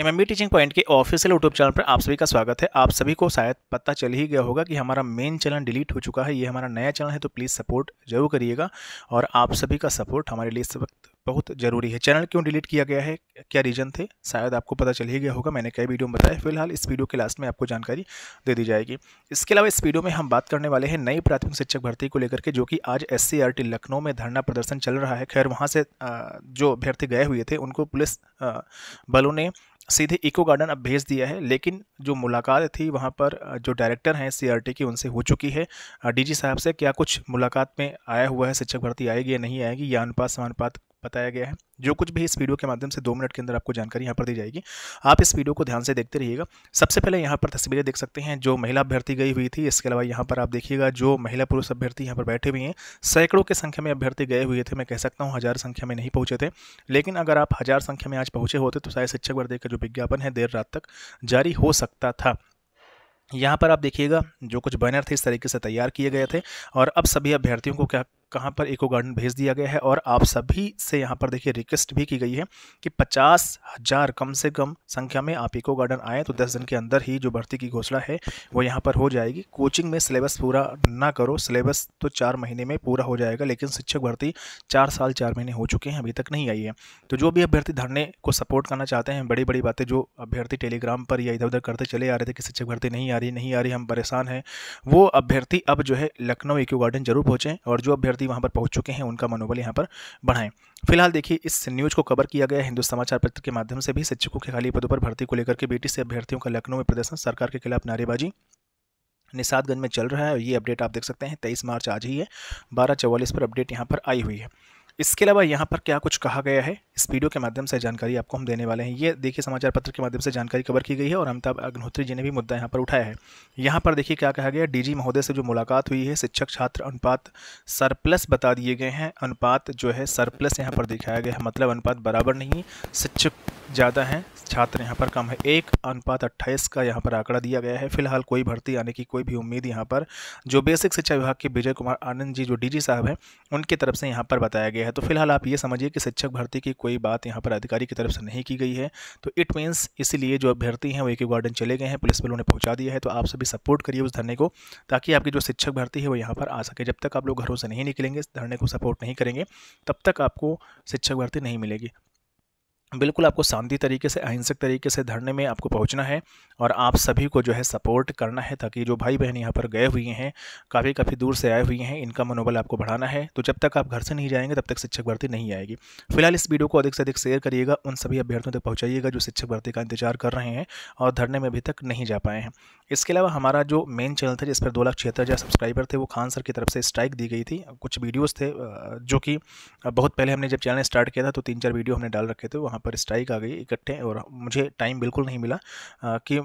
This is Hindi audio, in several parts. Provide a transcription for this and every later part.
M M B teaching point के ऑफिशियल यूट्यूब चैनल पर आप सभी का स्वागत है आप सभी को शायद पता चल ही गया होगा कि हमारा मेन चैनल डिलीट हो चुका है ये हमारा नया चैनल है तो प्लीज़ सपोर्ट जरूर करिएगा और आप सभी का सपोर्ट हमारे लिए इस वक्त बहुत ज़रूरी है चैनल क्यों डिलीट किया गया है क्या रीज़न थे शायद आपको पता चल ही गया होगा मैंने कई वीडियो में बताया फिलहाल इस वीडियो के लास्ट में आपको जानकारी दे दी जाएगी इसके अलावा इस वीडियो में हम बात करने वाले हैं नई प्राथमिक शिक्षक भर्ती को लेकर के जो कि आज एस सी e लखनऊ में धरना प्रदर्शन चल रहा है खैर वहाँ से जो अभ्यर्थी गए हुए थे उनको पुलिस बलों ने सीधे इको गार्डन अब भेज दिया है लेकिन जो मुलाकात थी वहाँ पर जो डायरेक्टर हैं सीआरटी की उनसे हो चुकी है डीजी साहब से क्या कुछ मुलाकात में आया हुआ है शिक्षक भर्ती आएगी या नहीं आएगी या अनुपात समानुपात बताया गया है जो कुछ भी इस वीडियो के माध्यम से दो मिनट के अंदर आपको जानकारी यहाँ पर दी जाएगी आप इस वीडियो को ध्यान से देखते रहिएगा सबसे पहले यहाँ पर तस्वीरें देख सकते हैं जो महिला अभ्यर्थी गई हुई थी इसके अलावा यहाँ पर आप देखिएगा जो महिला पुरुष अभ्यर्थी यहाँ पर बैठे हुए हैं सैकड़ों की संख्या में अभ्यर्थी गए हुए थे मैं कह सकता हूँ हज़ार संख्या में नहीं पहुँचे थे लेकिन अगर आप हज़ार संख्या में आज पहुँचे होते तो शायद शिक्षक वर्दे का जो विज्ञापन है देर रात तक जारी हो सकता था यहाँ पर आप देखिएगा जो कुछ बैनर थे इस तरीके से तैयार किए गए थे और अब सभी अभ्यर्थियों को क्या कहाँ पर इको गार्डन भेज दिया गया है और आप सभी से यहाँ पर देखिए रिक्वेस्ट भी की गई है कि पचास हज़ार कम से कम संख्या में आप इको गार्डन आएँ तो दस दिन के अंदर ही जो भर्ती की घोषणा है वो यहाँ पर हो जाएगी कोचिंग में सिलेबस पूरा ना करो सिलेबस तो चार महीने में पूरा हो जाएगा लेकिन शिक्षक भर्ती चार साल चार महीने हो चुके हैं अभी तक नहीं आई है तो जो भी अभ्यर्थी धरने को सपोर्ट करना चाहते हैं बड़ी बड़ी बातें जो अभ्यर्थी टेलीग्राम पर या इधर उधर करते चले आ रहे थे कि शिक्षक भर्ती नहीं आ रही नहीं आ रही हम परेशान हैं वो अभ्यर्थी अब जो है लखनऊ इको गार्डन जरूर पहुँचें और जो अभ्यर्थी प्रति वहाँ पर पहुँच चुके हैं उनका मनोबल यहाँ पर बढ़ाएं फिलहाल देखिए इस न्यूज़ को कवर किया गया हिंदू समाचार पत्र के माध्यम से भी शिक्षकों के खाली पदों पर भर्ती को लेकर के बेटी से अभ्यर्थियों का लखनऊ में प्रदर्शन सरकार के खिलाफ नारेबाजी निषादगंज में चल रहा है और ये अपडेट आप देख सकते हैं तेईस मार्च आज ही है बारह चौवालीस पर अपडेट यहाँ पर आई हुई है इसके अलावा यहाँ पर क्या कुछ कहा गया है इस वीडियो के माध्यम से जानकारी आपको हम देने वाले हैं ये देखिए समाचार पत्र के माध्यम से जानकारी कवर की गई है और अमिताभ अग्निहोत्री जी ने भी मुद्दा यहाँ पर उठाया है यहाँ पर देखिए क्या कहा गया डीजी महोदय से जो मुलाकात हुई है शिक्षक छात्र अनुपात सरप्लस बता दिए गए हैं अनुपात जो है सरप्लस यहाँ पर दिखाया गया है मतलब अनुपात बराबर नहीं शिक्षक ज़्यादा हैं छात्र यहाँ पर कम है एक अनुपात अट्ठाईस का यहाँ पर आंकड़ा दिया गया है फिलहाल कोई भर्ती आने की कोई भी उम्मीद यहाँ पर जो बेसिक शिक्षा विभाग के विजय कुमार आनंद जी जो डीजी साहब हैं उनकी तरफ से यहाँ पर बताया गया है तो फिलहाल आप ये समझिए कि शिक्षक भर्ती की कोई बात यहाँ पर अधिकारी की तरफ से नहीं की गई है तो इट मीन्स इसीलिए जो अभ्यर्थी हैं वो एक गार्डन चले गए हैं पुलिस बलों ने पहुँचा दिया है तो आप सभी सपोर्ट करिए उस धरने को ताकि आपकी जो शिक्षक भर्ती है वो यहाँ पर आ सके जब तक आप लोग घरों से नहीं निकलेंगे इस धरने को सपोर्ट नहीं करेंगे तब तक आपको शिक्षक भर्ती नहीं मिलेगी बिल्कुल आपको शांति तरीके से अहिंसक तरीके से धरने में आपको पहुंचना है और आप सभी को जो है सपोर्ट करना है ताकि जो भाई बहन यहाँ पर गए हुए हैं काफ़ी काफ़ी दूर से आए हुए हैं इनका मनोबल आपको बढ़ाना है तो जब तक आप घर से नहीं जाएंगे तब तक शिक्षक भर्ती नहीं आएगी फिलहाल इस वीडियो को अधिक से अधिक शेयर करिएगा उन सभी अभ्यर्थियों तक पहुँचाइएगा जो शिक्षक भर्ती का इंतजार कर रहे हैं और धरने में अभी तक नहीं जा पाए हैं इसके अलावा हमारा जो मेन चैनल था जिस पर दो लाख छिहत्तर सब्सक्राइबर थे वो खान सर की तरफ से स्ट्राइक दी गई थी कुछ वीडियोज़ थे जो कि बहुत पहले हमने जब चैनल स्टार्ट किया था तो तीन चार वीडियो हमने डाल रखे थे वहाँ पर स्ट्राइक आ गई इकट्ठे और मुझे टाइम बिल्कुल नहीं मिला कि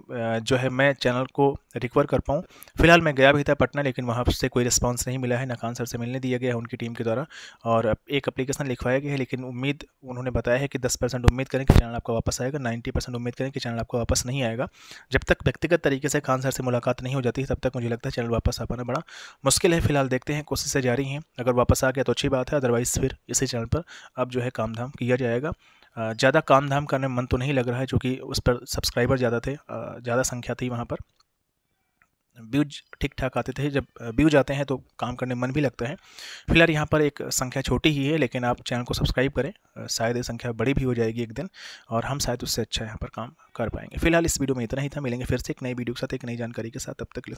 जो है मैं चैनल को रिकवर कर पाऊँ फिलहाल मैं गया भी था पटना लेकिन वहाँ से कोई रिस्पॉन्स नहीं मिला है नकान सर से मिलने दिया गया है उनकी टीम के द्वारा और एक अप्लीकेशन लिखवाया गया है लेकिन उम्मीद उन्होंने बताया है कि दस परसेंट उम्मीद करें कि चैनल आपका वापस आएगा नाइन्टी परसेंट उम्मीद करें कि चैनल आपका वापस नहीं आएगा जब तक व्यक्तिगत तरीके से खान सर से मुलाकात नहीं हो जाती तब तक मुझे लगता है चैनल वापस आ पाना बड़ा मुश्किल है फिलहाल देखते हैं कोशिशें जारी हैं अगर वापस आ गया तो अच्छी बात है अदरवाइज़ फिर इसी चैनल पर अब जो है काम धाम किया जाएगा ज़्यादा काम धाम करने मन तो नहीं लग रहा है क्योंकि उस पर सब्सक्राइबर ज़्यादा थे ज़्यादा संख्या थी वहाँ पर व्यूज ठीक ठाक आते थे जब व्यूज आते हैं तो काम करने मन भी लगता है फिलहाल यहाँ पर एक संख्या छोटी ही है लेकिन आप चैनल को सब्सक्राइब करें शायद ये संख्या बड़ी भी हो जाएगी एक दिन और हम शायद उससे अच्छा यहाँ पर काम कर पाएंगे फिलहाल इस वीडियो में इतना ही था मिलेंगे फिर से एक नई वीडियो के साथ एक नई जानकारी के साथ तब तक